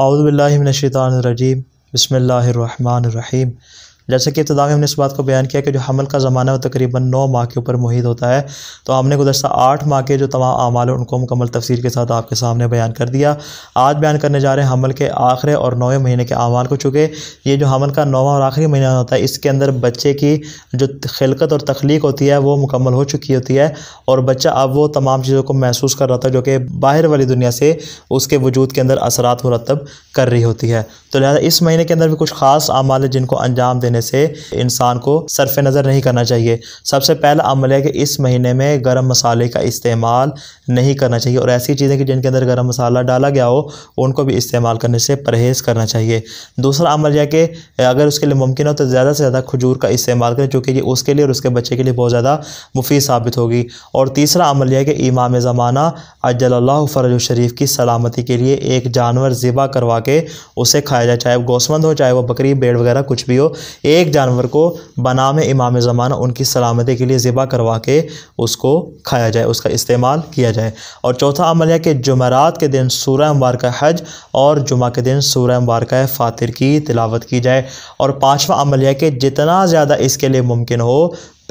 आउज़बिल्लिमिनशैतरजीम रहीम जैसे कि इब्तदा में हमने इस बात को बयान किया कि जो हमल का ज़माना है तकरीबन नौ माह के ऊपर मुहित होता है तो हमने गुजशत आठ माह के जो तमाम अमाल उनको मुकम्मल तफसीर के साथ आपके सामने बयान कर दिया आज बयान करने जा रहे हैं हमल के आखिरी और नौवें महीने के अमाल को चूँकि ये जो हमल का नौवा और आखिरी महीना होता है इसके अंदर बच्चे की जो खिलकत और तख्लीक होती है वो मुकम्मल हो चुकी होती है और बच्चा अब वो तमाम चीज़ों को महसूस कर रहा था जो कि बाहर वाली दुनिया से उसके वजूद के अंदर असरात मुरतब कर रही होती है तो लिहाजा इस महीने के अंदर भी कुछ खास अमाल है जिनको अंजाम देने से इंसान को सरफ नज़र नहीं करना चाहिए सबसे पहला अमल है कि इस महीने में गर्म मसाले का इस्तेमाल नहीं करना चाहिए और ऐसी चीज़ें कि जिनके अंदर गर्म मसाला डाला गया हो उनको भी इस्तेमाल करने से परहेज़ करना चाहिए दूसरा अमल यह कि अगर उसके लिए मुमकिन हो तो ज़्यादा से ज़्यादा खजूर का इस्तेमाल करें चूँकि ये उसके लिए और उसके बच्चे के लिए बहुत ज़्यादा मुफीद साबित होगी और तीसरा अमल यह कि इमाम ज़माना अजल्ला फ़रज शरीफ की सलामती के लिए एक जानवर ज़िबा करवा के उसे खाया जाए चाहे वो गौसमंद हो चाहे वो बकरी बेड़ वगैरह कुछ भी हो एक जानवर को बनाम इमाम ज़माना उनकी सलामती के लिए ज़िबा करवा के उसको खाया जाए उसका इस्तेमाल किया जाए और चौथा अमल है कि जुमेरात के दिन सूर्य मुबारक हज और जुमा के दिन सूर्य मुबारक फ़ातिर की तिलावत की जाए और पाँचवा अमल है कि जितना ज़्यादा इसके लिए मुमकिन हो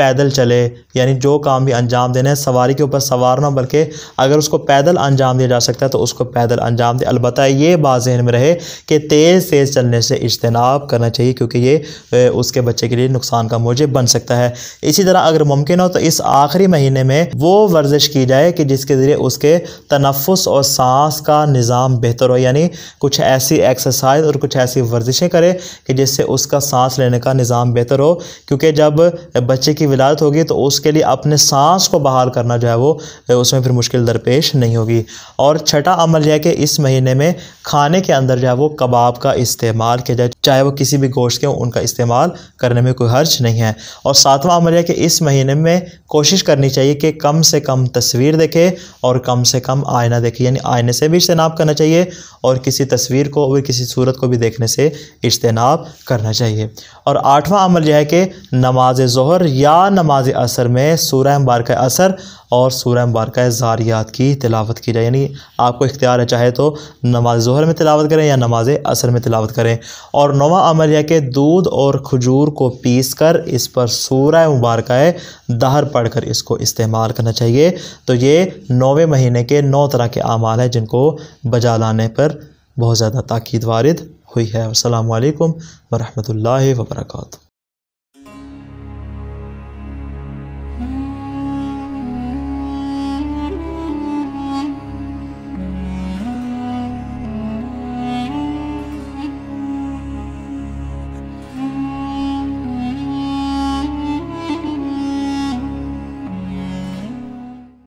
पैदल चले यानी जो काम भी अंजाम देना है सवारी के ऊपर सवार ना बल्कि अगर उसको पैदल अंजाम दिया जा सकता है तो उसको पैदल अंजाम दे अलबत् ये बात जहन में रहे कि तेज़ तेज़ चलने से इजतनाब करना चाहिए क्योंकि ये उसके बच्चे के लिए नुकसान का मौजे बन सकता है इसी तरह अगर मुमकिन हो तो इस आखिरी महीने में वो वर्जिश की जाए कि जिसके ज़रिए उसके तनफ़ और सांस का निज़ाम बेहतर हो यानी कुछ ऐसी एक्सरसाइज और कुछ ऐसी वर्जिशें करें कि जिससे उसका सांस लेने का निज़ाम बेहतर हो क्योंकि जब बच्चे की विलायत होगी तो उसके लिए अपने सांस को बहाल करना जो है वो उसमें फिर मुश्किल दरपेश नहीं होगी और छठा अमल यह है कि इस महीने में खाने के अंदर जो है वो कबाब का इस्तेमाल किया जाए चाहे वो किसी भी गोश्त के हो उनका इस्तेमाल करने में कोई हर्ज नहीं है और सातवां अमल यह कि इस महीने में कोशिश करनी चाहिए कि कम से कम तस्वीर देखे और कम से कम आयना देखे यानी आयने से भी इज्तनाब करना चाहिए और किसी तस्वीर को और किसी सूरत को भी देखने से इज्तनाब करना चाहिए और आठवां अमल यह है कि नमाज जहर या नमाज असर में बार मुबारक असर और बार मुबारक ज़ारियात की तिलावत की जाए यानी आपको इख्तियार है चाहे तो नमाज जहर में तिलावत करें या नमाज असर में तिलावत करें और नवा अमल यह के दूध और खजूर को पीस कर इस पर सूर्य मुबारक दहर पढ़ कर इसको इस्तेमाल करना चाहिए तो ये नौवें महीने के नौ तरह के अमाल हैं जिनको बजा लाने पर बहुत ज़्यादा ताक़द वारद हुई है असलकम वरहमल वर्का